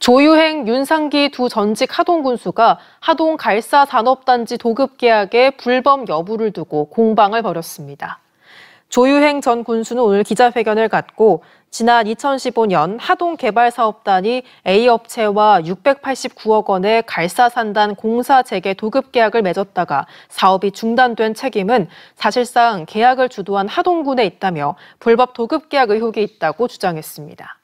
조유행, 윤상기 두 전직 하동 군수가 하동 갈사 산업단지 도급 계약에 불법 여부를 두고 공방을 벌였습니다. 조유행 전 군수는 오늘 기자회견을 갖고 지난 2015년 하동개발사업단이 A업체와 689억 원의 갈사산단 공사 재개 도급 계약을 맺었다가 사업이 중단된 책임은 사실상 계약을 주도한 하동군에 있다며 불법 도급 계약 의혹이 있다고 주장했습니다.